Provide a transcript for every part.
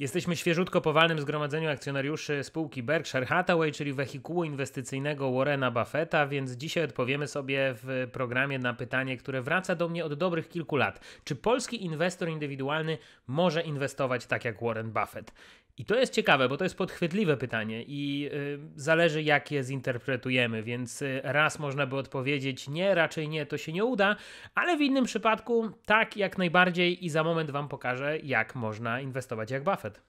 Jesteśmy świeżutko po walnym zgromadzeniu akcjonariuszy spółki Berkshire Hathaway, czyli wehikułu inwestycyjnego Warrena Buffetta, więc dzisiaj odpowiemy sobie w programie na pytanie, które wraca do mnie od dobrych kilku lat. Czy polski inwestor indywidualny może inwestować tak jak Warren Buffett? I to jest ciekawe, bo to jest podchwytliwe pytanie i y, zależy, jak je zinterpretujemy, więc y, raz można by odpowiedzieć nie, raczej nie, to się nie uda, ale w innym przypadku tak, jak najbardziej i za moment Wam pokażę, jak można inwestować jak Buffett.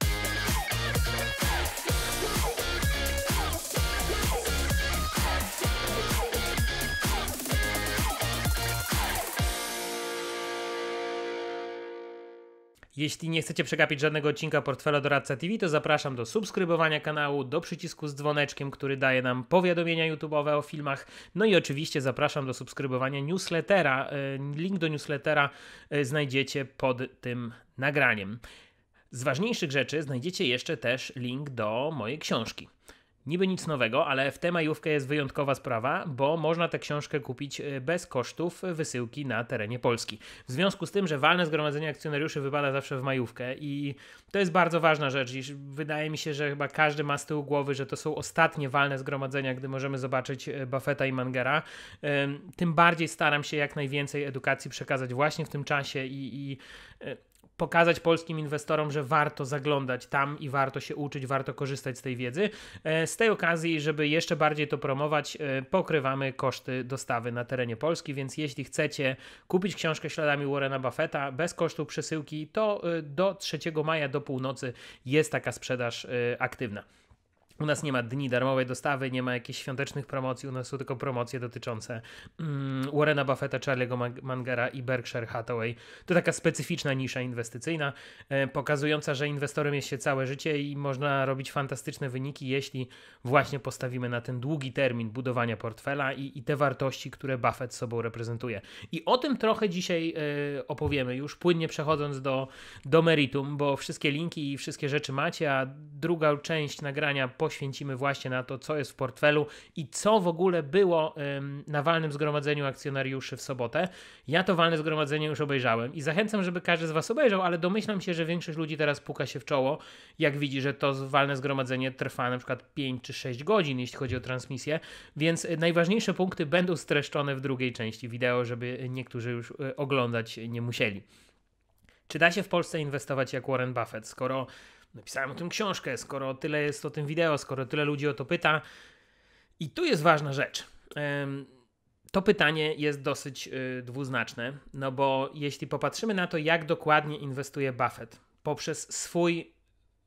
Jeśli nie chcecie przegapić żadnego odcinka Portfela Doradca TV, to zapraszam do subskrybowania kanału, do przycisku z dzwoneczkiem, który daje nam powiadomienia YouTube'owe o filmach. No i oczywiście zapraszam do subskrybowania newslettera. E, link do newslettera e, znajdziecie pod tym nagraniem. Z ważniejszych rzeczy znajdziecie jeszcze też link do mojej książki. Niby nic nowego, ale w tę majówkę jest wyjątkowa sprawa, bo można tę książkę kupić e, bez kosztów wysyłki na terenie Polski. W związku z tym, że walne zgromadzenie akcjonariuszy wypada zawsze w majówkę i to jest bardzo ważna rzecz. iż wydaje mi się, że chyba każdy ma z tyłu głowy, że to są ostatnie walne zgromadzenia, gdy możemy zobaczyć e, Buffetta i Mangera. Tym bardziej staram się jak najwięcej edukacji przekazać właśnie w tym czasie i, i e, pokazać polskim inwestorom, że warto zaglądać tam i warto się uczyć, warto korzystać z tej wiedzy. E, z tej okazji, żeby jeszcze bardziej to promować, e, pokrywamy koszty dostawy na terenie Polski, więc jeśli chcecie kupić książkę śladami Warrena Buffetta bez kosztu przesyłki, to e, do 3 maja do północy jest taka sprzedaż aktywna. U nas nie ma dni darmowej dostawy, nie ma jakichś świątecznych promocji, u nas są tylko promocje dotyczące mm, Warrena Buffetta, Charlie'ego Mangera i Berkshire Hathaway. To taka specyficzna nisza inwestycyjna, e, pokazująca, że inwestorem jest się całe życie i można robić fantastyczne wyniki, jeśli właśnie postawimy na ten długi termin budowania portfela i, i te wartości, które Buffett sobą reprezentuje. I o tym trochę dzisiaj e, opowiemy, już płynnie przechodząc do, do meritum, bo wszystkie linki i wszystkie rzeczy macie, a druga część nagrania poświęcimy właśnie na to, co jest w portfelu i co w ogóle było na walnym zgromadzeniu akcjonariuszy w sobotę. Ja to walne zgromadzenie już obejrzałem i zachęcam, żeby każdy z Was obejrzał, ale domyślam się, że większość ludzi teraz puka się w czoło, jak widzi, że to walne zgromadzenie trwa na przykład 5 czy 6 godzin, jeśli chodzi o transmisję, więc e, najważniejsze punkty będą streszczone w drugiej części wideo, żeby niektórzy już e, oglądać nie musieli. Czy da się w Polsce inwestować jak Warren Buffett, skoro napisałem o tym książkę, skoro tyle jest o tym wideo, skoro tyle ludzi o to pyta. I tu jest ważna rzecz. To pytanie jest dosyć y, dwuznaczne, no bo jeśli popatrzymy na to, jak dokładnie inwestuje Buffett poprzez swój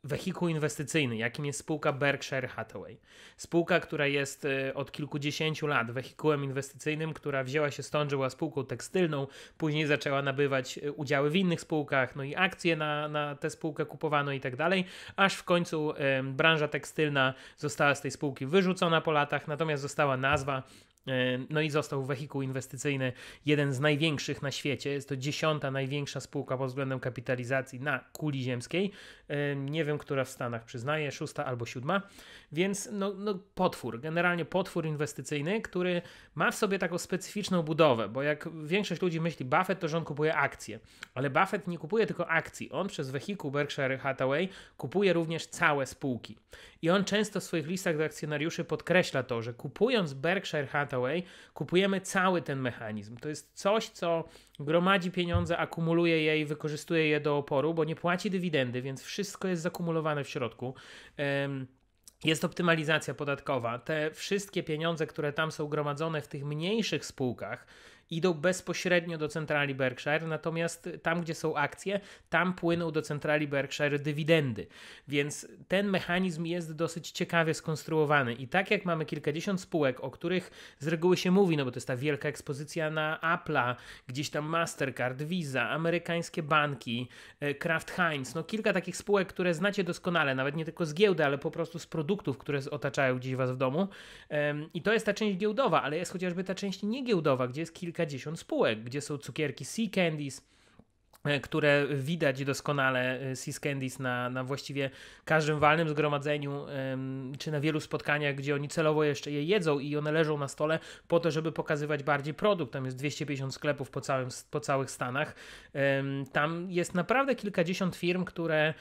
wehikuł inwestycyjny, jakim jest spółka Berkshire Hathaway. Spółka, która jest y, od kilkudziesięciu lat wehikułem inwestycyjnym, która wzięła się stąd, że była spółką tekstylną, później zaczęła nabywać y, udziały w innych spółkach, no i akcje na, na tę spółkę kupowano i tak dalej, aż w końcu y, branża tekstylna została z tej spółki wyrzucona po latach, natomiast została nazwa E, no i został wehikuł inwestycyjny jeden z największych na świecie. Jest to dziesiąta największa spółka pod względem kapitalizacji na kuli ziemskiej. E, nie wiem, która w Stanach przyznaje, szósta albo siódma. Więc no, no potwór, generalnie potwór inwestycyjny, który ma w sobie taką specyficzną budowę, bo jak większość ludzi myśli Buffett, to że on kupuje akcje. Ale Buffett nie kupuje tylko akcji. On przez wehikuł Berkshire Hathaway kupuje również całe spółki. I on często w swoich listach do akcjonariuszy podkreśla to, że kupując Berkshire Hathaway Hathaway, kupujemy cały ten mechanizm. To jest coś, co gromadzi pieniądze, akumuluje je i wykorzystuje je do oporu, bo nie płaci dywidendy, więc wszystko jest zakumulowane w środku. jest optymalizacja podatkowa. Te wszystkie pieniądze, które tam są gromadzone w tych mniejszych spółkach, idą bezpośrednio do centrali Berkshire, natomiast tam, gdzie są akcje, tam płyną do centrali Berkshire dywidendy. Więc ten mechanizm jest dosyć ciekawie skonstruowany. I tak jak mamy kilkadziesiąt spółek, o których z reguły się mówi, no bo to jest ta wielka ekspozycja na Apple'a, gdzieś tam Mastercard, Visa, amerykańskie banki, e, Kraft Heinz, no kilka takich spółek, które znacie doskonale, nawet nie tylko z giełdy, ale po prostu z produktów, które otaczają gdzieś was w domu. I to jest ta część giełdowa, ale jest chociażby ta część niegiełdowa, gdzie jest kilka kilkadziesiąt spółek, gdzie są cukierki Sea Candies, e, które widać doskonale e, Seas Candies na, na właściwie każdym walnym zgromadzeniu czy na wielu spotkaniach, gdzie oni celowo jeszcze je jedzą i one leżą na stole po to, żeby pokazywać bardziej produkt. Tam jest 250 sklepów po, całym, po całych Stanach. Tam jest naprawdę kilkadziesiąt firm, które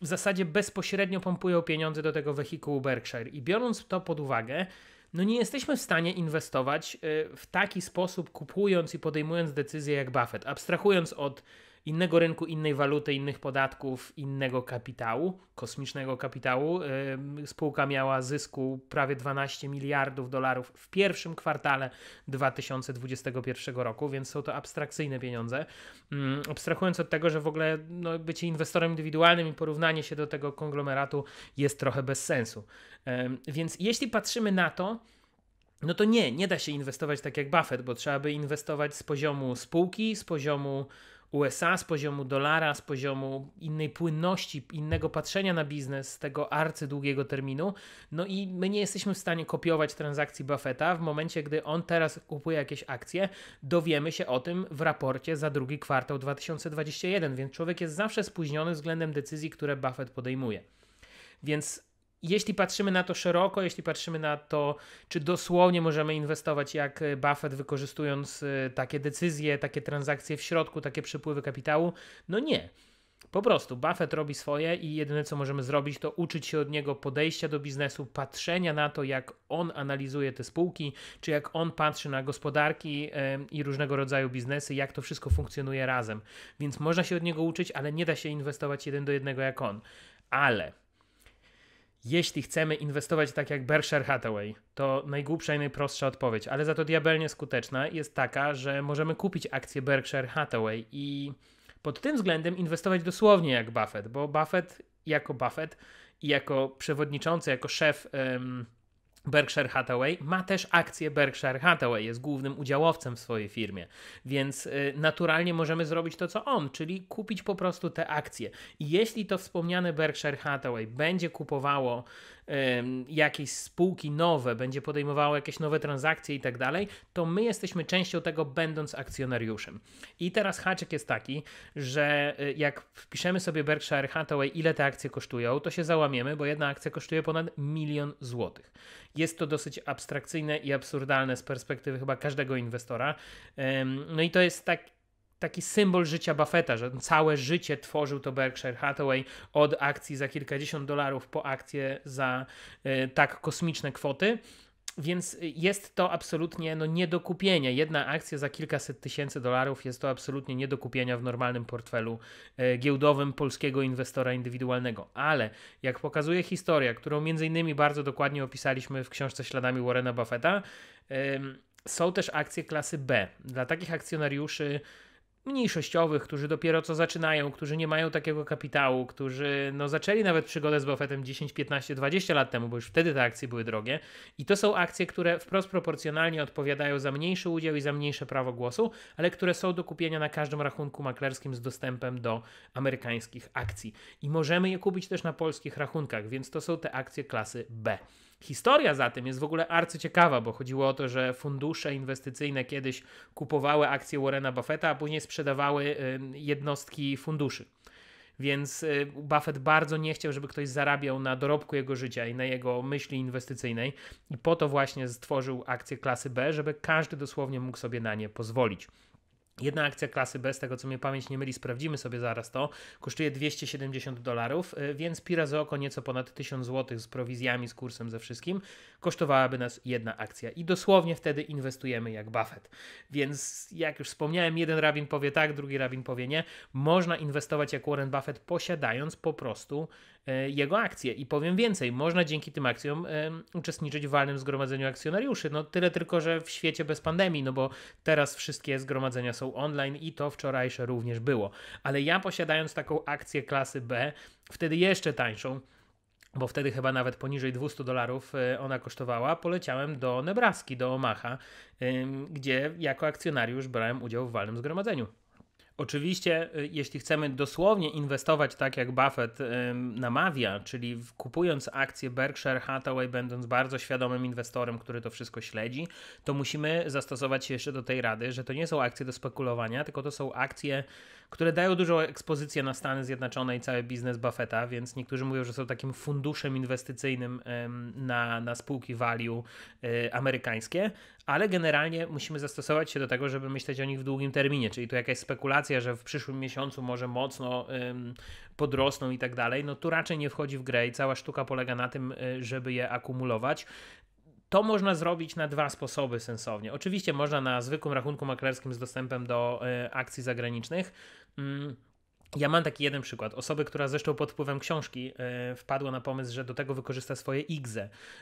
w zasadzie bezpośrednio pompują pieniądze do tego wehikułu Berkshire i biorąc to pod uwagę, no nie jesteśmy w stanie inwestować y, w taki sposób, kupując i podejmując decyzje jak Buffett, abstrahując od innego rynku, innej waluty, innych podatków, innego kapitału, kosmicznego kapitału. Spółka miała zysku prawie 12 miliardów dolarów w pierwszym kwartale 2021 roku, więc są to abstrakcyjne pieniądze. Abstrahując od tego, że w ogóle no, bycie inwestorem indywidualnym i porównanie się do tego konglomeratu jest trochę bez sensu. Więc jeśli patrzymy na to, no to nie, nie da się inwestować tak jak Buffett, bo trzeba by inwestować z poziomu spółki, z poziomu USA, z poziomu dolara, z poziomu innej płynności, innego patrzenia na biznes, tego tego arcydługiego terminu. No i my nie jesteśmy w stanie kopiować transakcji Buffetta. W momencie, gdy on teraz kupuje jakieś akcje, dowiemy się o tym w raporcie za drugi kwartał 2021, więc człowiek jest zawsze spóźniony względem decyzji, które Buffett podejmuje. Więc jeśli patrzymy na to szeroko, jeśli patrzymy na to, czy dosłownie możemy inwestować jak e, Buffett, wykorzystując e, takie decyzje, takie transakcje w środku, takie przepływy kapitału, no nie. Po prostu Buffett robi swoje i jedyne co możemy zrobić, to uczyć się od niego podejścia do biznesu, patrzenia na to, jak on analizuje te spółki, czy jak on patrzy na gospodarki i różnego rodzaju biznesy, jak to wszystko funkcjonuje razem. Więc można się od niego uczyć, ale nie da się inwestować jeden do jednego jak on. Ale jeśli chcemy inwestować tak jak Berkshire Hathaway, to najgłupsza i najprostsza odpowiedź, ale za to diabelnie skuteczna jest taka, że możemy kupić akcję Berkshire Hathaway i pod tym względem inwestować dosłownie jak Buffett, bo Buffett jako Buffett i jako przewodniczący, jako szef Berkshire Hathaway ma też akcję Berkshire Hathaway, jest głównym udziałowcem w swojej firmie, więc y, naturalnie możemy zrobić to, co on, czyli kupić po prostu te akcje. I jeśli to wspomniane Berkshire Hathaway będzie kupowało um, jakieś spółki nowe, będzie podejmowało jakieś nowe transakcje i tak dalej, to my jesteśmy częścią tego, będąc akcjonariuszem. I teraz haczyk jest taki, że y, jak wpiszemy sobie Berkshire Hathaway, ile te akcje kosztują, to się załamiemy, bo jedna akcja kosztuje ponad milion złotych. Jest to dosyć abstrakcyjne i absurdalne z perspektywy chyba każdego inwestora. No i to jest tak, taki symbol życia Buffetta, że całe życie tworzył to Berkshire Hathaway od akcji za kilkadziesiąt dolarów po akcję za e, tak kosmiczne kwoty. Więc jest to absolutnie no, nie do kupienia. Jedna akcja za kilkaset tysięcy dolarów jest to absolutnie nie do kupienia w normalnym portfelu e, giełdowym polskiego inwestora indywidualnego. Ale jak pokazuje historia, którą między innymi bardzo dokładnie opisaliśmy w książce Śladami Warrena Buffetta, są też akcje klasy B. Dla takich akcjonariuszy mniejszościowych, którzy dopiero co zaczynają, którzy nie mają takiego kapitału, którzy no, zaczęli nawet przygodę z Buffettem 10, 15, 20 lat temu, bo już wtedy te akcje były drogie. I to są akcje, które wprost proporcjonalnie odpowiadają za mniejszy udział i za mniejsze prawo głosu, ale które są do kupienia na każdym rachunku maklerskim z dostępem do amerykańskich akcji. I możemy je kupić też na polskich rachunkach, więc to są te akcje klasy B. Historia za tym jest w ogóle arcyciekawa, bo chodziło o to, że fundusze inwestycyjne kiedyś kupowały akcje Warrena Buffetta, a później sprzedawały y, jednostki funduszy. Więc y, Buffett bardzo nie chciał, żeby ktoś zarabiał na dorobku jego życia i na jego myśli inwestycyjnej, i po to właśnie stworzył akcje klasy B, żeby każdy dosłownie mógł sobie na nie pozwolić. Jedna akcja klasy B, z tego co mnie pamięć nie myli, sprawdzimy sobie zaraz to, kosztuje 270 dolarów, y, więc pira za oko nieco ponad 1000 zł z prowizjami, z kursem, ze wszystkim, kosztowałaby nas jedna akcja i dosłownie wtedy inwestujemy jak Buffett. Więc jak już wspomniałem, jeden rabin powie tak, drugi rabin powie nie, można inwestować jak Warren Buffett posiadając po prostu E, jego akcje. I powiem więcej, można dzięki tym akcjom uczestniczyć w walnym zgromadzeniu akcjonariuszy. No tyle tylko, że w świecie bez pandemii, no bo teraz wszystkie zgromadzenia są online i to wczorajsze również było. Ale ja posiadając taką akcję klasy B, wtedy jeszcze tańszą, bo wtedy chyba nawet poniżej 200 dolarów e, ona kosztowała, poleciałem do Nebraski, do Omaha, gdzie jako akcjonariusz brałem udział w walnym zgromadzeniu. Oczywiście, y, jeśli chcemy dosłownie inwestować tak, jak Buffett namawia, czyli kupując akcje Berkshire Hathaway, będąc bardzo świadomym inwestorem, który to wszystko śledzi, to musimy zastosować się jeszcze do tej rady, że to nie są akcje do spekulowania, tylko to są akcje które dają dużą ekspozycję na Stany Zjednoczone i cały biznes Buffetta, więc niektórzy mówią, że są takim funduszem inwestycyjnym na, na spółki value y, amerykańskie, ale generalnie musimy zastosować się do tego, żeby myśleć o nich w długim terminie, czyli tu jakaś spekulacja, że w przyszłym miesiącu może mocno podrosną i tak dalej, no tu raczej nie wchodzi w grę i cała sztuka polega na tym, y, żeby je akumulować. To można zrobić na dwa sposoby sensownie. Oczywiście można na zwykłym rachunku maklerskim z dostępem do e, akcji zagranicznych. Mm, ja mam taki jeden przykład. Osoby, która zresztą pod wpływem książki yy, wpadła na pomysł, że do tego wykorzysta swoje IGZE.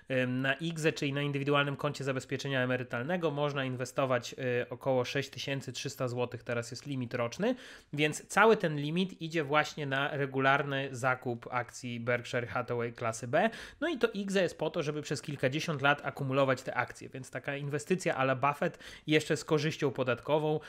Yy, e, na IGZE, czyli na indywidualnym koncie zabezpieczenia emerytalnego, można inwestować yy, około 6300 zł. Teraz jest limit roczny, więc cały ten limit idzie właśnie na regularny zakup akcji Berkshire Hathaway klasy B. No i to IGZE jest po to, żeby przez kilkadziesiąt lat akumulować te akcje, więc taka inwestycja ale Buffett jeszcze z korzyścią podatkową,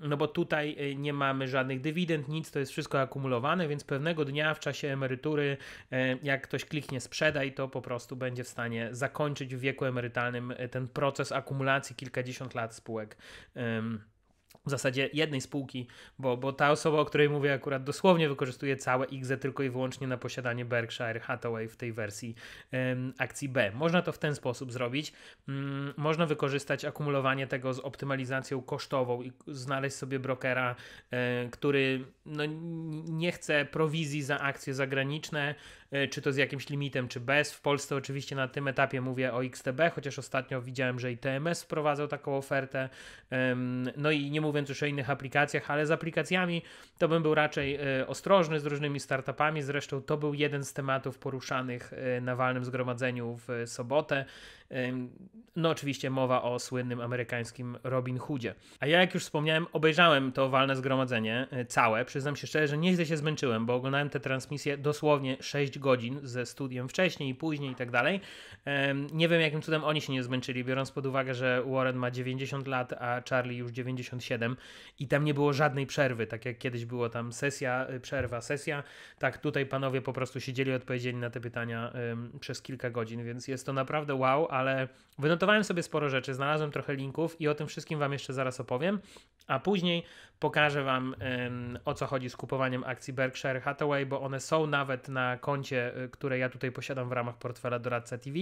no bo tutaj nie mamy żadnych dywidend, nic to jest wszystko akumulowane, więc pewnego dnia w czasie emerytury, e, jak ktoś kliknie sprzedaj, to po prostu będzie w stanie zakończyć w wieku emerytalnym e, ten proces akumulacji kilkadziesiąt lat spółek w zasadzie jednej spółki, bo, bo ta osoba, o której mówię akurat dosłownie wykorzystuje całe XZ tylko i wyłącznie na posiadanie Berkshire Hathaway w tej wersji ym, akcji B. Można to w ten sposób zrobić. Ym, mm, można wykorzystać akumulowanie tego z optymalizacją kosztową i znaleźć sobie brokera, y, który no, nie chce prowizji za akcje zagraniczne, E, czy to z jakimś limitem, czy bez. W Polsce oczywiście na tym etapie mówię o XTB, chociaż ostatnio widziałem, że i TMS wprowadzał taką ofertę. No i nie mówiąc już o innych aplikacjach, ale z aplikacjami to bym był raczej e, ostrożny z różnymi startupami. Zresztą to był jeden z tematów poruszanych e, na walnym zgromadzeniu w sobotę. No oczywiście mowa o słynnym amerykańskim Robin Hoodzie. A ja jak już wspomniałem, obejrzałem to walne zgromadzenie e, całe. Przyznam się szczerze, że nieźle się zmęczyłem, bo oglądałem te transmisje dosłownie 6 godzin ze studiem wcześniej i później i tak dalej. Nie wiem jakim cudem oni się nie zmęczyli, biorąc pod uwagę, że Warren ma 90 lat, a Charlie już 97 i tam nie było żadnej przerwy, tak jak kiedyś było tam sesja, e, przerwa, sesja. Tak tutaj panowie po prostu siedzieli, odpowiedzieli na te pytania przez kilka godzin, więc jest to naprawdę wow, ale wynotowałem sobie sporo rzeczy, znalazłem trochę linków i o tym wszystkim Wam jeszcze zaraz opowiem. A później pokażę Wam o co chodzi z kupowaniem akcji Berkshire Hathaway, bo one są nawet na koncie, e, które ja tutaj posiadam w ramach portfela Doradca TV.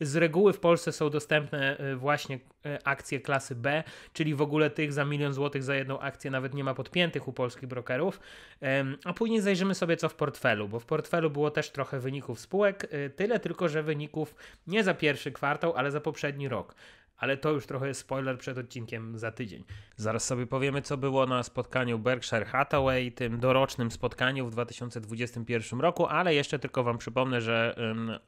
Z reguły w Polsce są dostępne e, właśnie e, akcje klasy B, czyli w ogóle tych za milion złotych za jedną akcję nawet nie ma podpiętych u polskich brokerów. A później zajrzymy sobie co w portfelu, bo w portfelu było też trochę wyników spółek, tyle tylko, że wyników nie za pierwszy kwartał, ale za poprzedni rok ale to już trochę jest spoiler przed odcinkiem za tydzień. Zaraz sobie powiemy, co było na spotkaniu Berkshire Hathaway, tym dorocznym spotkaniu w 2021 roku, ale jeszcze tylko Wam przypomnę, że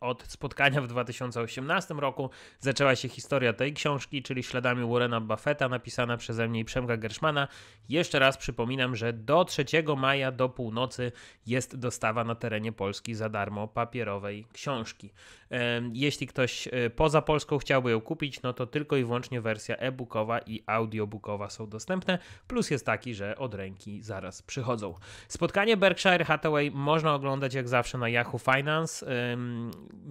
od spotkania w 2018 roku zaczęła się historia tej książki, czyli śladami Warrena Buffetta, napisana przeze mnie i Przemka Gershmana. Jeszcze raz przypominam, że do 3 maja do północy jest dostawa na terenie Polski za darmo papierowej książki. Jeśli ktoś e, poza Polską chciałby ją kupić, no to tylko tylko i wyłącznie wersja e-bookowa i audiobookowa są dostępne, plus jest taki, że od ręki zaraz przychodzą. Spotkanie Berkshire Hathaway można oglądać jak zawsze na Yahoo Finance.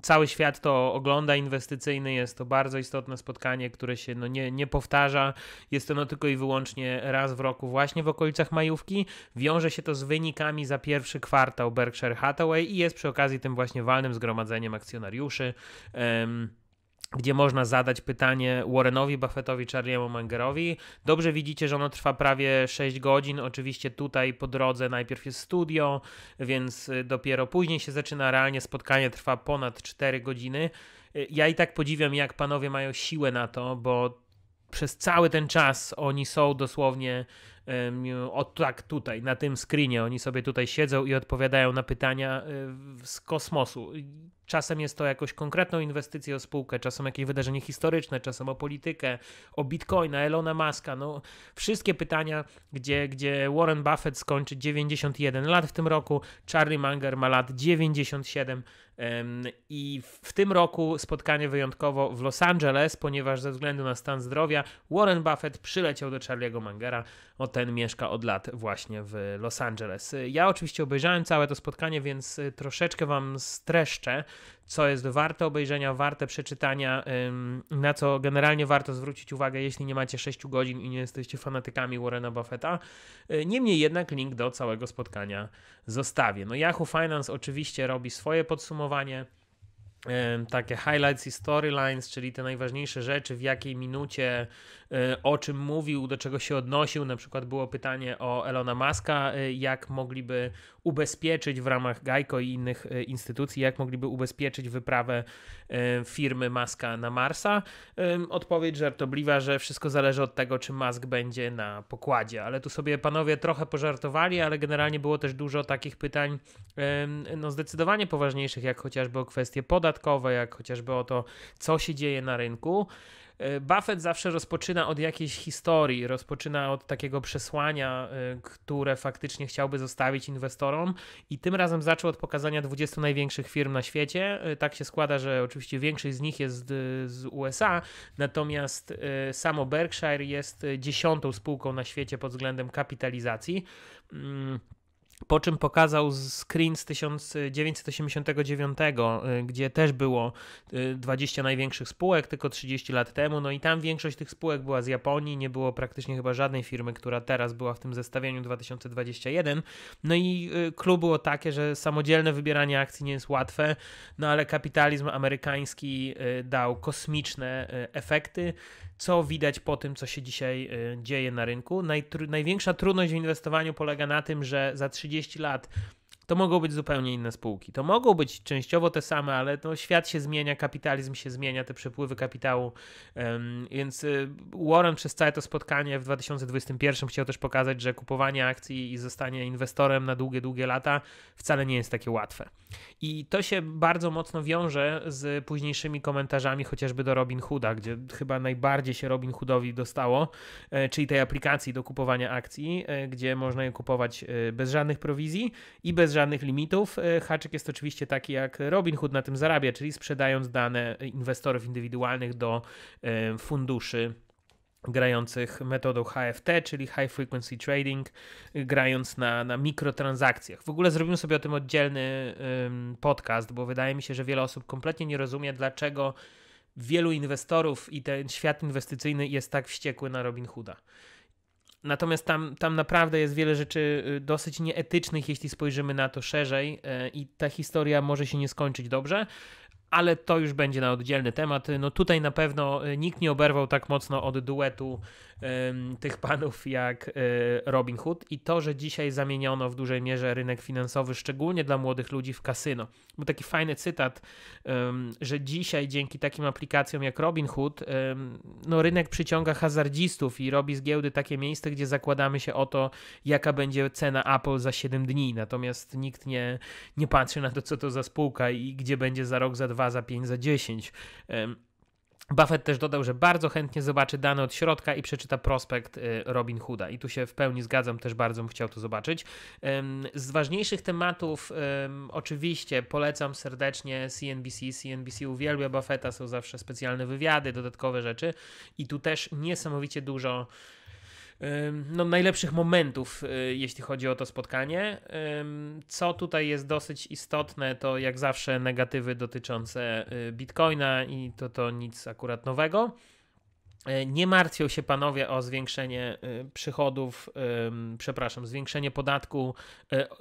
Cały świat to ogląda inwestycyjny, jest to bardzo istotne spotkanie, które się no nie, nie powtarza. Jest ono tylko i wyłącznie raz w roku właśnie w okolicach majówki. Wiąże się to z wynikami za pierwszy kwartał Berkshire Hathaway i jest przy okazji tym właśnie walnym zgromadzeniem akcjonariuszy gdzie można zadać pytanie Warrenowi Buffettowi, Charliemu Mangerowi. Dobrze widzicie, że ono trwa prawie 6 godzin. Oczywiście tutaj po drodze najpierw jest studio, więc y, dopiero później się zaczyna realnie spotkanie, trwa ponad 4 godziny. Y, ja i tak podziwiam, jak panowie mają siłę na to, bo przez cały ten czas oni są dosłownie o tak tutaj, na tym screenie. Oni sobie tutaj siedzą i odpowiadają na pytania y, z kosmosu. Czasem jest to jakoś konkretną inwestycję o spółkę, czasem jakieś wydarzenie historyczne, czasem o politykę, o bitcoina, Elona Muska. No, wszystkie pytania, gdzie, gdzie Warren Buffett skończy 91 lat w tym roku, Charlie Munger ma lat 97. I w tym roku spotkanie wyjątkowo w Los Angeles, ponieważ ze względu na stan zdrowia Warren Buffett przyleciał do Charlie'ego Mangera. O ten mieszka od lat właśnie w Los Angeles. Ja oczywiście obejrzałem całe to spotkanie, więc y, troszeczkę wam streszczę co jest warte obejrzenia, warte przeczytania, na co generalnie warto zwrócić uwagę, jeśli nie macie 6 godzin i nie jesteście fanatykami Warrena Buffetta. Y, niemniej jednak link do całego spotkania zostawię. No Yahoo Finance oczywiście robi swoje podsumowanie takie highlights i storylines, czyli te najważniejsze rzeczy, w jakiej minucie, y, o czym mówił, do czego się odnosił. Na przykład było pytanie o Elona Muska, y, jak mogliby ubezpieczyć w ramach Gaico i innych e, instytucji, jak mogliby ubezpieczyć wyprawę e, firmy Maska na Marsa. Odpowiedź żartobliwa, że wszystko zależy od tego, czy mask będzie na pokładzie, ale tu sobie panowie trochę pożartowali, ale generalnie było też dużo takich pytań no, zdecydowanie poważniejszych, jak chociażby o kwestie podatkowe, jak chociażby o to, co się dzieje na rynku. E, Buffett zawsze rozpoczyna od jakiejś historii, rozpoczyna od takiego przesłania, e, które faktycznie chciałby zostawić inwestorom i tym razem zaczął od pokazania 20 największych firm na świecie. E, tak się składa, że oczywiście większość z nich jest z USA, natomiast samo Berkshire jest dziesiątą spółką na świecie pod względem kapitalizacji. Mm po czym pokazał screen z 1989, y, gdzie też było 20 y, największych spółek, tylko 30 lat temu, no i tam większość tych spółek była z Japonii, nie było praktycznie chyba żadnej firmy, która teraz była w tym zestawieniu 2021, no i klub y, było takie, że samodzielne wybieranie akcji nie jest łatwe, no ale kapitalizm amerykański dał kosmiczne efekty, co widać po tym, co się dzisiaj y, dzieje na rynku. Najtru największa trudność w inwestowaniu polega na tym, że za 30 lat to mogą być zupełnie inne spółki. To mogą być częściowo te same, ale no, świat się zmienia, kapitalizm się zmienia, te przepływy kapitału. Więc y, Warren przez całe to spotkanie w 2021 chciał też pokazać, że kupowanie akcji i zostanie inwestorem na długie, długie lata wcale nie jest takie łatwe. I to się bardzo mocno wiąże z późniejszymi komentarzami, chociażby do Robin Hooda, gdzie chyba najbardziej się Robin Hoodowi dostało, e, czyli tej aplikacji do kupowania akcji, e, gdzie można je kupować e, bez żadnych prowizji i bez żadnych limitów. E, haczyk jest oczywiście taki, jak Robin Hood na tym zarabia, czyli sprzedając dane inwestorów indywidualnych do e, funduszy grających metodą HFT, czyli High Frequency Trading, grając na, na mikrotransakcjach. W ogóle zrobimy sobie o tym oddzielny podcast, bo wydaje mi się, że wiele osób kompletnie nie rozumie, dlaczego wielu inwestorów i ten świat inwestycyjny jest tak wściekły na Robin Hooda. Natomiast tam, tam naprawdę jest wiele rzeczy y, dosyć nieetycznych, jeśli spojrzymy na to szerzej, y, i ta historia może się nie skończyć dobrze ale to już będzie na oddzielny temat. No tutaj na pewno e, nikt nie oberwał tak mocno od duetu um, tych panów jak um, Robin Hood i to, że dzisiaj zamieniono w dużej mierze rynek finansowy, szczególnie dla młodych ludzi w kasyno. Był taki fajny cytat, um, że dzisiaj dzięki takim aplikacjom jak Robin Hood, no rynek przyciąga hazardzistów i robi z giełdy takie miejsce, gdzie zakładamy się o to, jaka będzie cena Apple za 7 dni. Natomiast nikt nie, nie patrzy na to, co to za spółka i gdzie będzie za rok, za dwa 2, za 5, za 10. Buffett też dodał, że bardzo chętnie zobaczy dane od środka i przeczyta prospekt e, Robin Hooda. I tu się w pełni zgadzam, też bardzo bym chciał to zobaczyć. Z ważniejszych tematów, oczywiście polecam serdecznie CNBC. CNBC uwielbia Buffetta, są zawsze specjalne wywiady, dodatkowe rzeczy. I tu też niesamowicie dużo no, najlepszych momentów, y, jeśli chodzi o to spotkanie. Co tutaj jest dosyć istotne, to jak zawsze negatywy dotyczące y, bitcoina i to, to nic akurat nowego. Y, nie martwią się panowie o zwiększenie przychodów, przepraszam, zwiększenie podatku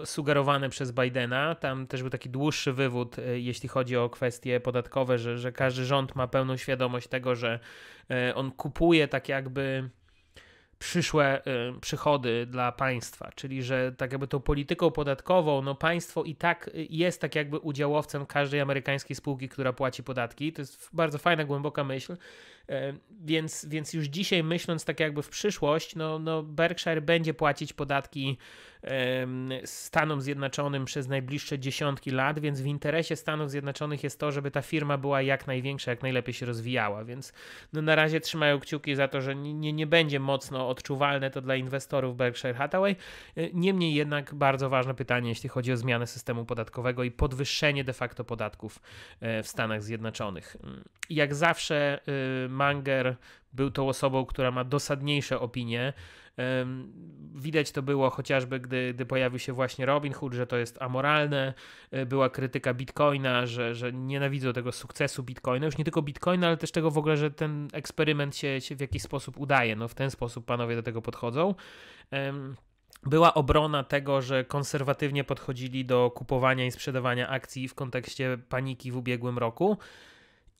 sugerowane przez Bidena. Tam też był taki dłuższy wywód, jeśli chodzi o kwestie podatkowe, że, że każdy rząd ma pełną świadomość tego, że on kupuje tak jakby przyszłe y, przychody dla państwa, czyli że tak jakby tą polityką podatkową, no państwo i tak y, jest tak jakby udziałowcem każdej amerykańskiej spółki, która płaci podatki. To jest bardzo fajna, głęboka myśl. E, więc, więc już dzisiaj myśląc tak jakby w przyszłość, no, no Berkshire będzie płacić podatki Stanom Zjednoczonym przez najbliższe dziesiątki lat, więc w interesie Stanów Zjednoczonych jest to, żeby ta firma była jak największa, jak najlepiej się rozwijała, więc no na razie trzymają kciuki za to, że nie, nie będzie mocno odczuwalne to dla inwestorów Berkshire Hathaway. E, niemniej jednak bardzo ważne pytanie, jeśli chodzi o zmianę systemu podatkowego i podwyższenie de facto podatków e, w Stanach Zjednoczonych. Mm, jak zawsze y, Manger był tą osobą, która ma dosadniejsze opinie, Widać to było chociażby, gdy, gdy pojawił się właśnie Robin Hood, że to jest amoralne. E, była krytyka bitcoina, że, że nienawidzą tego sukcesu bitcoina. Już nie tylko bitcoina, ale też tego w ogóle, że ten eksperyment się, się w jakiś sposób udaje. No w ten sposób panowie do tego podchodzą była obrona tego, że konserwatywnie podchodzili do kupowania i sprzedawania akcji w kontekście paniki w ubiegłym roku.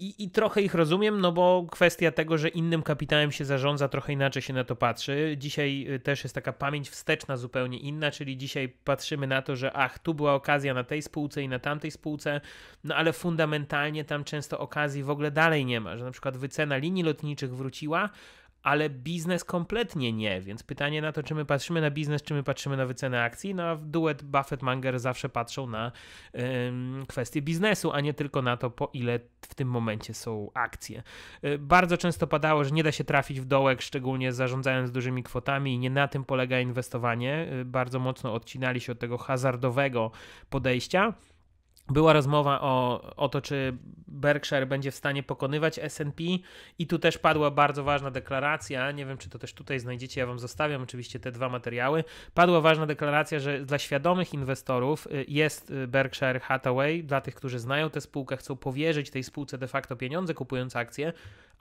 I, I trochę ich rozumiem, no bo kwestia tego, że innym kapitałem się zarządza, trochę inaczej się na to patrzy. Dzisiaj y, też jest taka pamięć wsteczna zupełnie inna, czyli dzisiaj patrzymy na to, że ach, tu była okazja na tej spółce i na tamtej spółce, no ale fundamentalnie tam często okazji w ogóle dalej nie ma, że na przykład wycena linii lotniczych wróciła, ale biznes kompletnie nie, więc pytanie na to, czy my patrzymy na biznes, czy my patrzymy na wycenę akcji, no a duet Buffett-Manger zawsze patrzą na ym, kwestie biznesu, a nie tylko na to, po ile w tym momencie są akcje. Yy, bardzo często padało, że nie da się trafić w dołek, szczególnie zarządzając dużymi kwotami i nie na tym polega inwestowanie. Yy, bardzo mocno odcinali się od tego hazardowego podejścia była rozmowa o, o to, czy Berkshire będzie w stanie pokonywać SP, i tu też padła bardzo ważna deklaracja. Nie wiem, czy to też tutaj znajdziecie, ja Wam zostawiam oczywiście te dwa materiały. Padła ważna deklaracja, że dla świadomych inwestorów y, jest y, Berkshire Hathaway, dla tych, którzy znają tę spółkę, chcą powierzyć tej spółce de facto pieniądze, kupując akcje,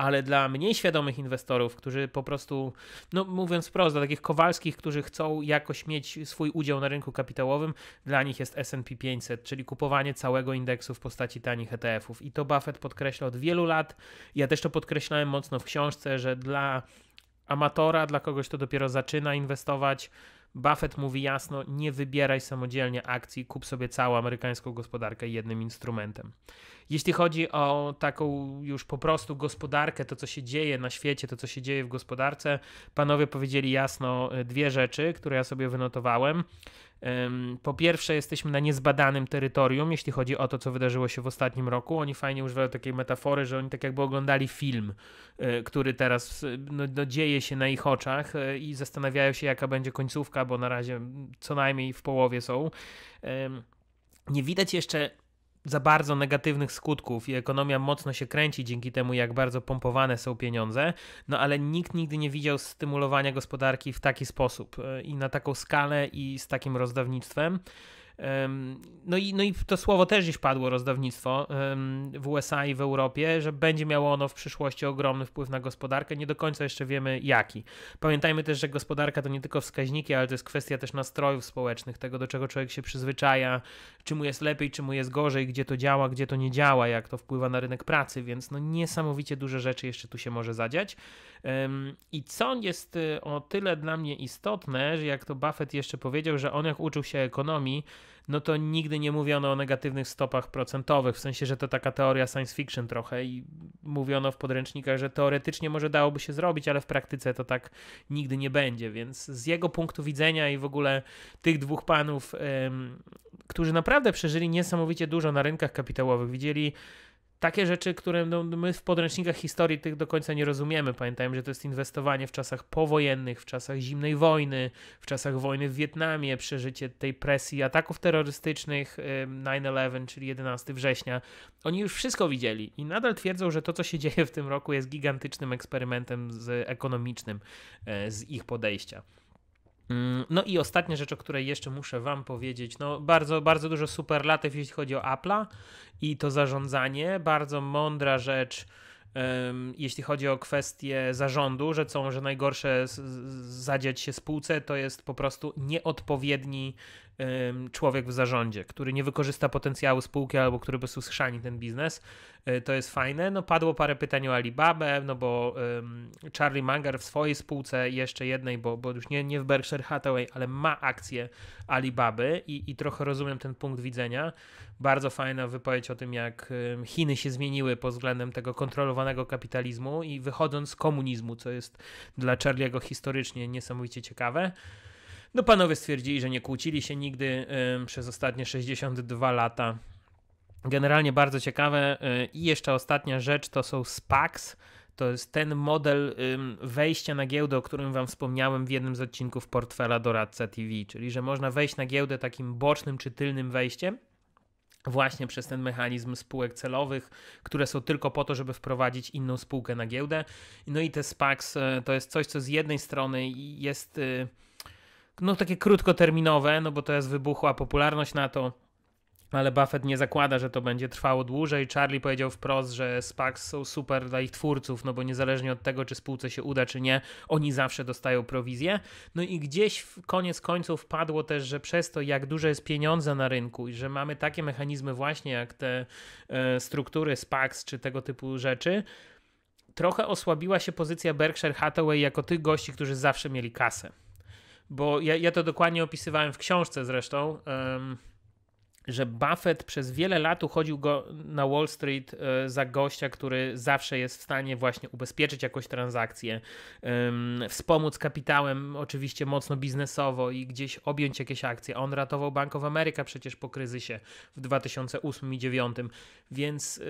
ale dla mniej świadomych inwestorów, którzy po prostu, no mówiąc wprost, dla takich kowalskich, którzy chcą jakoś mieć swój udział na rynku kapitałowym, dla nich jest S&P 500, czyli kupowanie całego indeksu w postaci tanich ETF-ów. I to Buffett podkreśla od wielu lat. Ja też to podkreślałem mocno w książce, że dla amatora, dla kogoś, kto dopiero zaczyna inwestować, Buffett mówi jasno: nie wybieraj samodzielnie akcji, kup sobie całą amerykańską gospodarkę jednym instrumentem. Jeśli chodzi o taką już po prostu gospodarkę, to co się dzieje na świecie, to co się dzieje w gospodarce, panowie powiedzieli jasno e, dwie rzeczy, które ja sobie wynotowałem. Po pierwsze, jesteśmy na niezbadanym terytorium, jeśli chodzi o to, co wydarzyło się w ostatnim roku. Oni fajnie używają takiej metafory, że oni tak jakby oglądali film, e, który teraz e, no, no, dzieje się na ich oczach e, i zastanawiają się, jaka będzie końcówka, bo na razie co najmniej w połowie są. Nie widać jeszcze za bardzo negatywnych skutków i ekonomia mocno się kręci dzięki temu, jak bardzo pompowane są pieniądze, no ale nikt nigdy nie widział stymulowania gospodarki w taki sposób e, i na taką skalę i z takim rozdawnictwem. No i, no i to słowo też gdzieś padło, rozdawnictwo w USA i w Europie, że będzie miało ono w przyszłości ogromny wpływ na gospodarkę. Nie do końca jeszcze wiemy jaki. Pamiętajmy też, że gospodarka to nie tylko wskaźniki, ale to jest kwestia też nastrojów społecznych, tego do czego człowiek się przyzwyczaja, czy mu jest lepiej, czy mu jest gorzej, gdzie to działa, gdzie to nie działa, jak to wpływa na rynek pracy, więc no niesamowicie duże rzeczy jeszcze tu się może zadziać. I co jest y, o tyle dla mnie istotne, że jak to Buffett jeszcze powiedział, że on jak uczył się ekonomii, no to nigdy nie mówiono o negatywnych stopach procentowych, w sensie, że to taka teoria science fiction trochę i mówiono w podręcznikach, że teoretycznie może dałoby się zrobić, ale w praktyce to tak nigdy nie będzie, więc z jego punktu widzenia i w ogóle tych dwóch panów, którzy naprawdę przeżyli niesamowicie dużo na rynkach kapitałowych, widzieli takie rzeczy, które no, my w podręcznikach historii tych do końca nie rozumiemy. Pamiętajmy, że to jest inwestowanie w czasach powojennych, w czasach zimnej wojny, w czasach wojny w Wietnamie, przeżycie tej presji ataków terrorystycznych 9-11, czyli 11 września. Oni już wszystko widzieli i nadal twierdzą, że to, co się dzieje w tym roku, jest gigantycznym eksperymentem z, ekonomicznym e, z ich podejścia. Mm, no i ostatnia rzecz, o której jeszcze muszę Wam powiedzieć. No, bardzo, bardzo dużo superlatyw, jeśli chodzi o Apple'a i to zarządzanie. Bardzo mądra rzecz, um, jeśli chodzi o kwestie zarządu, że co może najgorsze z, z, zadziać się spółce, to jest po prostu nieodpowiedni człowiek w zarządzie, który nie wykorzysta potencjału spółki albo który po prostu schrzani ten biznes. E, to jest fajne. No padło parę pytań o Alibabę, no bo Charlie Munger w swojej spółce jeszcze jednej, bo, bo już nie, nie w Berkshire Hathaway, ale ma akcję Alibaby i, i trochę rozumiem ten punkt widzenia. Bardzo fajna wypowiedź o tym, jak Chiny się zmieniły pod względem tego kontrolowanego kapitalizmu i wychodząc z komunizmu, co jest dla Charlie'ego historycznie niesamowicie ciekawe. No panowie stwierdzili, że nie kłócili się nigdy przez ostatnie 62 lata. Generalnie bardzo ciekawe. E, I jeszcze ostatnia rzecz to są SPACs. To jest ten model wejścia na giełdę, o którym Wam wspomniałem w jednym z odcinków portfela Doradca TV, czyli że można wejść na giełdę takim bocznym czy tylnym wejściem, właśnie przez ten mechanizm spółek celowych, które są tylko po to, żeby wprowadzić inną spółkę na giełdę. No i te SPACs e, to jest coś, co z jednej strony jest e, no, takie krótkoterminowe, no bo to jest wybuchła popularność na to. Ale Buffett nie zakłada, że to będzie trwało dłużej. Charlie powiedział wprost, że SPACs są super dla ich twórców, no bo niezależnie od tego, czy spółce się uda, czy nie, oni zawsze dostają prowizję. No i gdzieś w koniec końców padło też, że przez to, jak duże jest pieniądza na rynku i że mamy takie mechanizmy właśnie jak te e, struktury SPACs czy tego typu rzeczy, trochę osłabiła się pozycja Berkshire Hathaway jako tych gości, którzy zawsze mieli kasę bo ja, ja to dokładnie opisywałem w książce zresztą. Um, że Buffett przez wiele lat uchodził go na Wall Street e, za gościa, który zawsze jest w stanie właśnie ubezpieczyć jakąś transakcję, wspomóc kapitałem, oczywiście mocno biznesowo i gdzieś objąć jakieś akcje. On ratował Bank of America przecież po kryzysie w 2008 i 2009, więc e,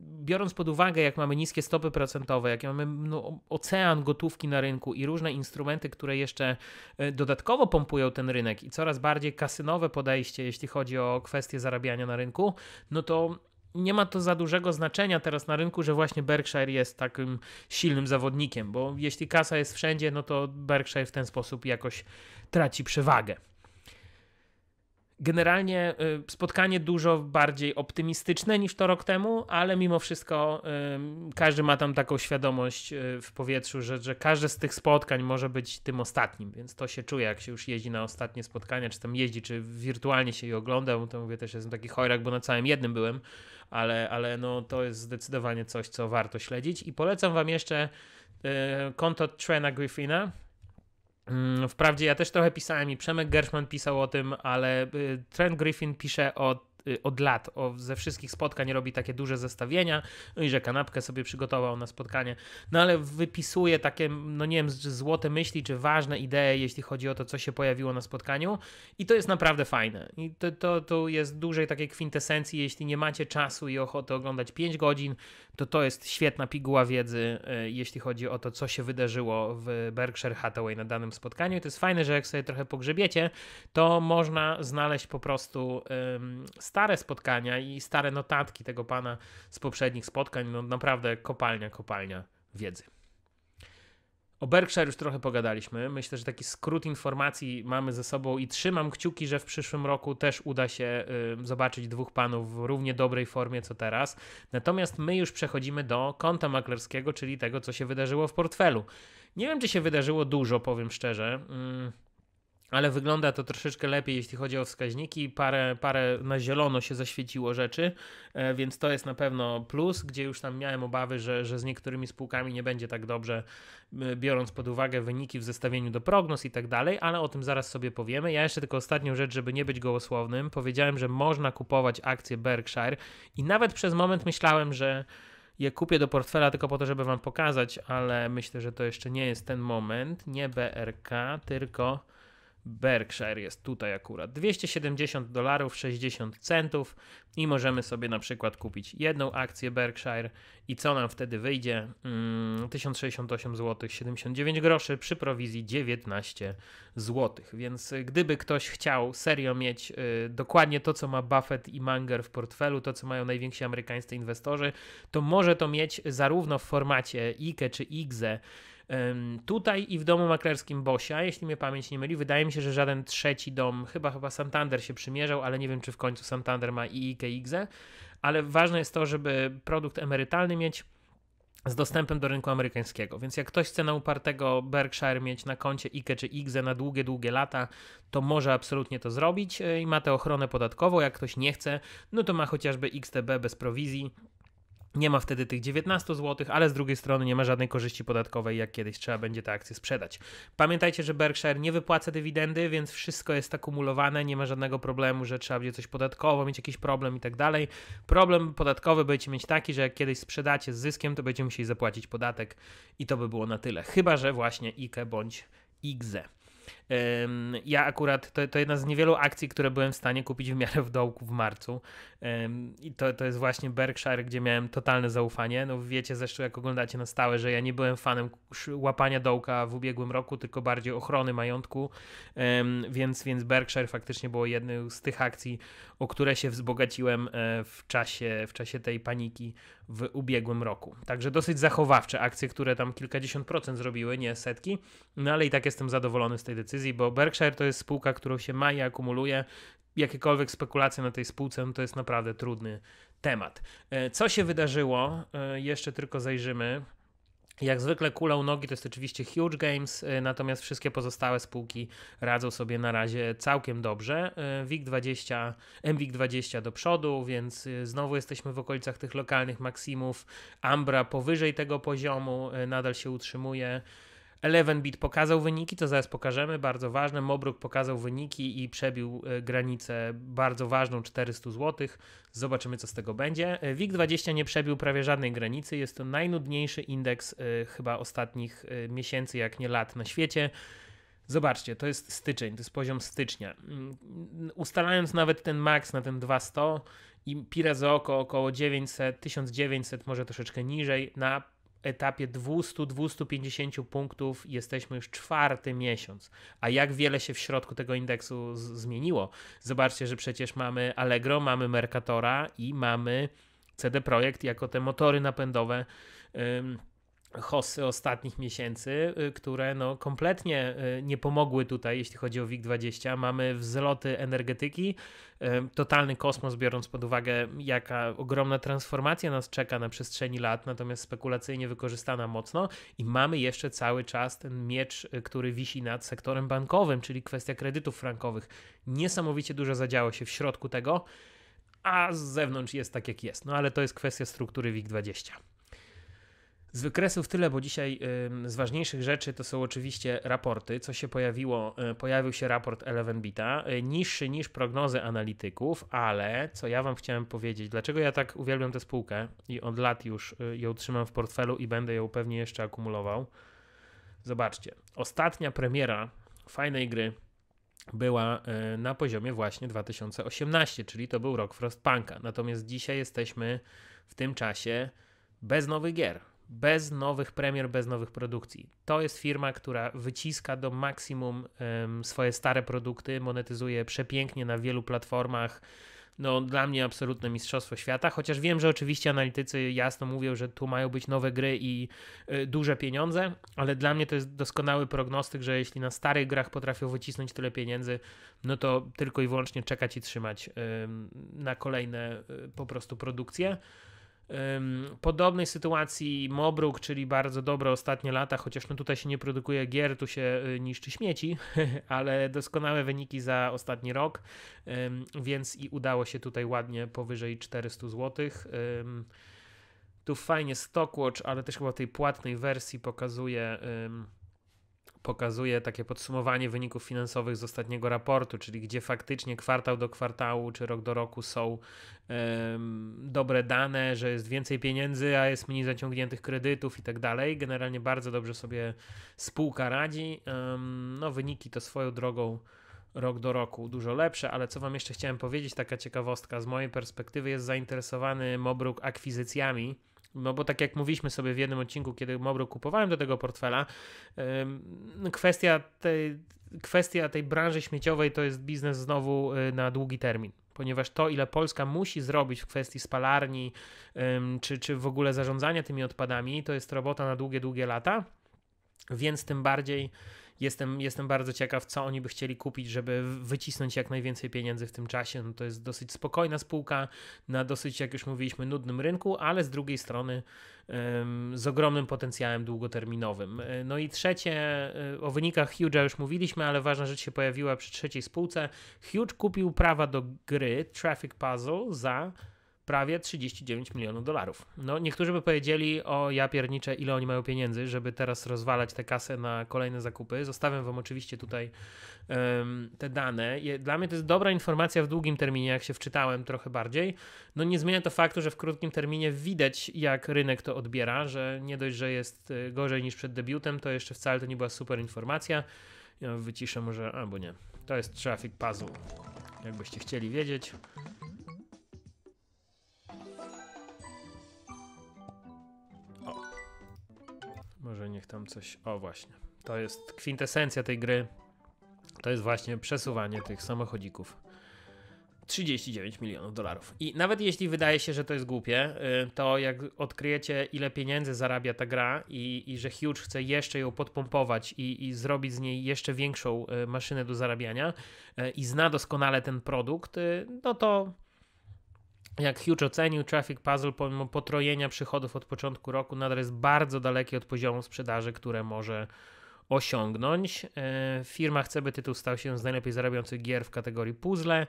biorąc pod uwagę, jak mamy niskie stopy procentowe, jak mamy no, ocean gotówki na rynku i różne instrumenty, które jeszcze e, dodatkowo pompują ten rynek i coraz bardziej kasynowe podejście, jeśli chodzi o kwestię zarabiania na rynku, no to nie ma to za dużego znaczenia teraz na rynku, że właśnie Berkshire jest takim silnym zawodnikiem, bo jeśli kasa jest wszędzie, no to Berkshire w ten sposób jakoś traci przewagę generalnie y, spotkanie dużo bardziej optymistyczne niż to rok temu, ale mimo wszystko każdy ma tam taką świadomość y, w powietrzu, że, że każde z tych spotkań może być tym ostatnim, więc to się czuje, jak się już jeździ na ostatnie spotkania, czy tam jeździ, czy wirtualnie się je ogląda, to mówię też jestem taki chojrak, bo na całym jednym byłem, ale, ale no, to jest zdecydowanie coś, co warto śledzić i polecam wam jeszcze y, konto Trena Griffina, Mm, wprawdzie ja też trochę pisałem i Przemek Gershman pisał o tym, ale y, Trent Griffin pisze od y, od lat, o, ze wszystkich spotkań robi takie duże zestawienia, no i że kanapkę sobie przygotował na spotkanie, no ale wypisuje takie, no nie wiem, złote myśli, czy ważne idee, jeśli chodzi o to, co się pojawiło na spotkaniu i to jest naprawdę fajne. I to, to, to jest dużej takiej kwintesencji, jeśli nie macie czasu i ochoty oglądać 5 godzin, to to jest świetna piguła wiedzy, e, jeśli chodzi o to, co się wydarzyło w Berkshire Hathaway na danym spotkaniu. I to jest fajne, że jak sobie trochę pogrzebiecie, to można znaleźć po prostu um, stare spotkania i stare notatki tego pana z poprzednich spotkań. No naprawdę kopalnia, kopalnia wiedzy. O Berkshire już trochę pogadaliśmy. Myślę, że taki skrót informacji mamy ze sobą i trzymam kciuki, że w przyszłym roku też uda się y, zobaczyć dwóch panów w równie dobrej formie co teraz. Natomiast my już przechodzimy do konta maklerskiego, czyli tego, co się wydarzyło w portfelu. Nie wiem, czy się wydarzyło dużo, powiem szczerze. Y ale wygląda to troszeczkę lepiej, jeśli chodzi o wskaźniki. Parę, parę na zielono się zaświeciło rzeczy, e, więc to jest na pewno plus, gdzie już tam miałem obawy, że, że z niektórymi spółkami nie będzie tak dobrze, e, biorąc pod uwagę wyniki w zestawieniu do prognoz i tak dalej, ale o tym zaraz sobie powiemy. Ja jeszcze tylko ostatnią rzecz, żeby nie być gołosłownym, powiedziałem, że można kupować akcje Berkshire i nawet przez moment myślałem, że je kupię do portfela tylko po to, żeby wam pokazać, ale myślę, że to jeszcze nie jest ten moment. Nie BRK, tylko Berkshire jest tutaj akurat 270 dolarów 60 centów i możemy sobie na przykład kupić jedną akcję Berkshire i co nam wtedy wyjdzie? 1068 zł 79 groszy przy prowizji 19 zł. Więc y, gdyby ktoś chciał serio mieć y, dokładnie to co ma Buffett i Munger w portfelu, to co mają najwięksi amerykańscy inwestorzy, to może to mieć zarówno w formacie IKE czy IGZE Tutaj i w domu maklerskim Bosia, jeśli mnie pamięć nie myli, wydaje mi się, że żaden trzeci dom, chyba chyba Santander się przymierzał, ale nie wiem, czy w końcu Santander ma i IKX, ale ważne jest to, żeby produkt emerytalny mieć z dostępem do rynku amerykańskiego. Więc jak ktoś chce na upartego Berkshire mieć na koncie IKE czy IGZE na długie, długie lata, to może absolutnie to zrobić e, i ma tę ochronę podatkową. Jak ktoś nie chce, no to ma chociażby XTB bez prowizji nie ma wtedy tych 19 zł, ale z drugiej strony nie ma żadnej korzyści podatkowej, jak kiedyś trzeba będzie te akcje sprzedać. Pamiętajcie, że Berkshire nie wypłaca dywidendy, więc wszystko jest akumulowane, nie ma żadnego problemu, że trzeba będzie coś podatkowo, mieć jakiś problem i tak dalej. Problem podatkowy będziecie mieć taki, że jak kiedyś sprzedacie z zyskiem, to będziecie musieli zapłacić podatek i to by było na tyle. Chyba, że właśnie IKE bądź IGZE. Ja akurat, to, to jedna z niewielu akcji, które byłem w stanie kupić w miarę w dołku w marcu i to, to jest właśnie Berkshire, gdzie miałem totalne zaufanie. No wiecie zresztą, jak oglądacie na stałe, że ja nie byłem fanem łapania dołka w ubiegłym roku, tylko bardziej ochrony majątku, więc, więc Berkshire faktycznie było jedną z tych akcji, o które się wzbogaciłem e, w czasie, w czasie tej paniki w ubiegłym roku. Także dosyć zachowawcze akcje, które tam kilkadziesiąt procent zrobiły, nie setki, no ale i tak jestem zadowolony z tej decyzji decyzji, bo Berkshire to jest spółka, którą się ma i akumuluje. Jakiekolwiek spekulacje na tej spółce no to jest naprawdę trudny temat. E, co się wydarzyło? E, jeszcze tylko zajrzymy. Jak zwykle kula u nogi to jest oczywiście Huge Games, e, natomiast wszystkie pozostałe spółki radzą sobie na razie całkiem dobrze. WIG20, MWIG20 do przodu, więc znowu jesteśmy w okolicach tych lokalnych maksimów. Ambra powyżej tego poziomu nadal się utrzymuje. 11bit pokazał wyniki, to zaraz pokażemy, bardzo ważne. Mobruk pokazał wyniki i przebił e, granicę bardzo ważną 400 zł. Zobaczymy, co z tego będzie. E, WIG20 nie przebił prawie żadnej granicy. Jest to najnudniejszy indeks e, chyba ostatnich miesięcy, jak nie lat na świecie. Zobaczcie, to jest styczeń, to jest poziom stycznia. Mm, ustalając nawet ten max na ten 200 i pira za oko około 900, 1900, może troszeczkę niżej, na etapie 200-250 punktów jesteśmy już czwarty miesiąc. A jak wiele się w środku tego indeksu zmieniło? Zobaczcie, że przecież mamy Allegro, mamy Mercatora i mamy CD Projekt jako te motory napędowe hossy ostatnich miesięcy, y, które no kompletnie y, nie pomogły tutaj, jeśli chodzi o WIG20. Mamy wzloty energetyki, y, totalny kosmos, biorąc pod uwagę, jaka ogromna transformacja nas czeka na przestrzeni lat, natomiast spekulacyjnie wykorzystana mocno i mamy jeszcze cały czas ten miecz, który wisi nad sektorem bankowym, czyli kwestia kredytów frankowych. Niesamowicie dużo zadziało się w środku tego, a z zewnątrz jest tak, jak jest. No ale to jest kwestia struktury WIG20. Z wykresów tyle, bo dzisiaj z ważniejszych rzeczy to są oczywiście raporty, co się pojawiło. Y, pojawił się raport 11 Bita, y, niższy niż prognozy analityków, ale co ja Wam chciałem powiedzieć, dlaczego ja tak uwielbiam tę spółkę i od lat już y, ją trzymam w portfelu i będę ją pewnie jeszcze akumulował. Zobaczcie, ostatnia premiera fajnej gry była na poziomie właśnie 2018, czyli to był rok Frostpunka. Natomiast dzisiaj jesteśmy w tym czasie bez nowych gier bez nowych premier, bez nowych produkcji. To jest firma, która wyciska do maksimum um, swoje stare produkty, monetyzuje przepięknie na wielu platformach. No, dla mnie absolutne mistrzostwo świata, chociaż wiem, że oczywiście analitycy jasno mówią, że tu mają być nowe gry i y, duże pieniądze, ale dla mnie to jest doskonały prognostyk, że jeśli na starych grach potrafią wycisnąć tyle pieniędzy, no to tylko i wyłącznie czekać i trzymać y, na kolejne y, po prostu produkcje podobnej sytuacji Mobruk, czyli bardzo dobre ostatnie lata, chociaż no tutaj się nie produkuje gier, tu się y, niszczy śmieci, ale doskonałe wyniki za ostatni rok, więc i udało się tutaj ładnie powyżej 400 zł. Tu fajnie Stockwatch, ale też chyba tej płatnej wersji pokazuje pokazuje takie podsumowanie wyników finansowych z ostatniego raportu, czyli gdzie faktycznie kwartał do kwartału czy rok do roku są um, dobre dane, że jest więcej pieniędzy, a jest mniej zaciągniętych kredytów i tak dalej. Generalnie bardzo dobrze sobie spółka radzi. Um, no, wyniki to swoją drogą rok do roku dużo lepsze, ale co wam jeszcze chciałem powiedzieć, taka ciekawostka z mojej perspektywy jest zainteresowany Mobruk akwizycjami no bo tak jak mówiliśmy sobie w jednym odcinku, kiedy Mobro kupowałem do tego portfela, kwestia tej, kwestia tej branży śmieciowej to jest biznes znowu y, na długi termin ponieważ to, ile Polska musi zrobić w kwestii spalarni czy, czy w ogóle zarządzania tymi odpadami, to jest robota na długie, długie lata. Więc tym bardziej Jestem, jestem bardzo ciekaw, co oni by chcieli kupić, żeby wycisnąć jak najwięcej pieniędzy w tym czasie. No to jest dosyć spokojna spółka na dosyć, jak już mówiliśmy, nudnym rynku, ale z drugiej strony ym, z ogromnym potencjałem długoterminowym. E, no i trzecie, e, o wynikach Huge'a już mówiliśmy, ale ważna rzecz się pojawiła przy trzeciej spółce. Huge kupił prawa do gry Traffic Puzzle za prawie 39 milionów dolarów. No, niektórzy by powiedzieli, o ja pierniczę, ile oni mają pieniędzy, żeby teraz rozwalać tę kasę na kolejne zakupy. Zostawiam wam oczywiście tutaj um, te dane. Dla mnie to jest dobra informacja w długim terminie, jak się wczytałem trochę bardziej. No nie zmienia to faktu, że w krótkim terminie widać, jak rynek to odbiera, że nie dość, że jest y, gorzej niż przed debiutem, to jeszcze wcale to nie była super informacja. Ja wyciszę może, albo nie. To jest Traffic Puzzle. Jakbyście chcieli wiedzieć, Może niech tam coś. O, właśnie. To jest kwintesencja tej gry. To jest właśnie przesuwanie tych samochodzików. 39 milionów dolarów. I nawet jeśli wydaje się, że to jest głupie, y, to jak odkryjecie, ile pieniędzy zarabia ta gra i, i że Huge chce jeszcze ją podpompować i, i, zrobić z niej jeszcze większą y, maszynę do zarabiania y, i zna doskonale ten produkt, no to jak Huge ocenił, Traffic Puzzle pomimo potrojenia przychodów od początku roku nadal jest bardzo daleki od poziomu sprzedaży, które może osiągnąć. E, firma chce, by tytuł stał się z najlepiej zarabiających gier w kategorii puzzle.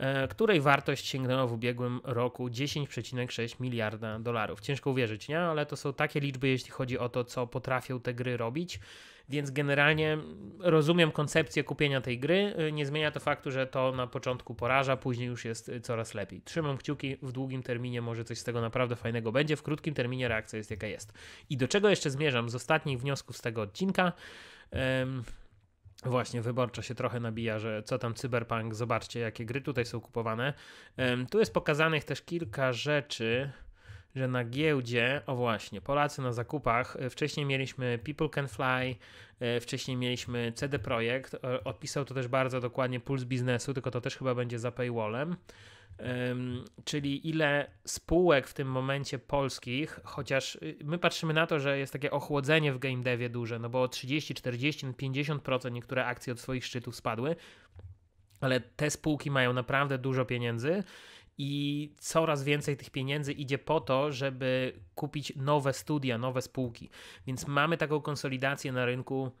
E, której wartość sięgnęła w ubiegłym roku 10,6 miliarda dolarów. Ciężko uwierzyć, nie? Ale to są takie liczby, jeśli chodzi o to, co potrafią te gry robić. Więc generalnie rozumiem koncepcję kupienia tej gry. E, nie zmienia to faktu, że to na początku poraża, później już jest coraz lepiej. Trzymam kciuki, w długim terminie może coś z tego naprawdę fajnego będzie, w krótkim terminie reakcja jest jaka jest. I do czego jeszcze zmierzam z ostatnich wniosków z tego odcinka? Um, Właśnie, wyborczo się trochę nabija, że co tam cyberpunk, zobaczcie jakie gry tutaj są kupowane. Tu jest pokazanych też kilka rzeczy, że na giełdzie, o właśnie, Polacy na zakupach, e, wcześniej mieliśmy People Can Fly, e, wcześniej mieliśmy CD Projekt, Opisał to też bardzo dokładnie puls biznesu, tylko to też chyba będzie za paywallem czyli ile spółek w tym momencie polskich, chociaż y, my patrzymy na to, że jest takie ochłodzenie w game devie duże, no bo 30, 40, 50% niektóre akcje od swoich szczytów spadły, ale te spółki mają naprawdę dużo pieniędzy i coraz więcej tych pieniędzy idzie po to, żeby kupić nowe studia, nowe spółki. Więc mamy taką konsolidację na rynku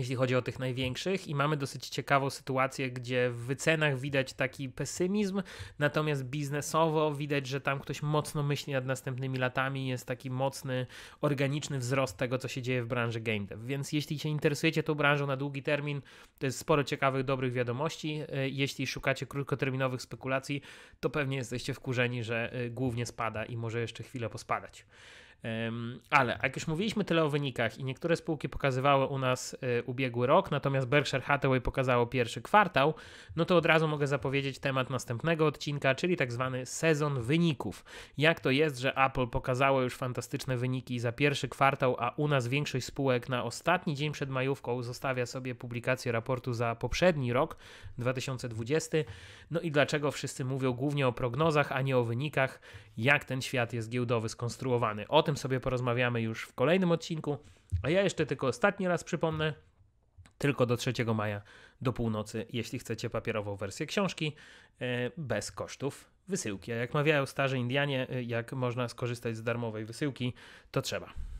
jeśli chodzi o tych największych, i mamy dosyć ciekawą sytuację, gdzie w wycenach widać taki pesymizm, natomiast biznesowo widać, że tam ktoś mocno myśli nad następnymi latami, jest taki mocny, organiczny wzrost tego, co się dzieje w branży game dev. Więc jeśli się interesujecie tą branżą na długi termin, to jest sporo ciekawych, dobrych wiadomości. E, jeśli szukacie krótkoterminowych spekulacji, to pewnie jesteście wkurzeni, że e, głównie spada i może jeszcze chwilę pospadać. Ale jak już mówiliśmy tyle o wynikach i niektóre spółki pokazywały u nas e, ubiegły rok, natomiast Berkshire Hathaway pokazało pierwszy kwartał, no to od razu mogę zapowiedzieć temat następnego odcinka, czyli tak zwany sezon wyników. Jak to jest, że Apple pokazało już fantastyczne wyniki za pierwszy kwartał, a u nas większość spółek na ostatni dzień przed majówką zostawia sobie publikację raportu za poprzedni rok, 2020. No i dlaczego wszyscy mówią głównie o prognozach, a nie o wynikach, jak ten świat jest giełdowy skonstruowany. O tym sobie porozmawiamy już w kolejnym odcinku, a ja jeszcze tylko ostatni raz przypomnę, tylko do 3 maja do północy, jeśli chcecie papierową wersję książki, e, bez kosztów wysyłki. A jak mawiają starzy Indianie, e, jak można skorzystać z darmowej wysyłki, to trzeba.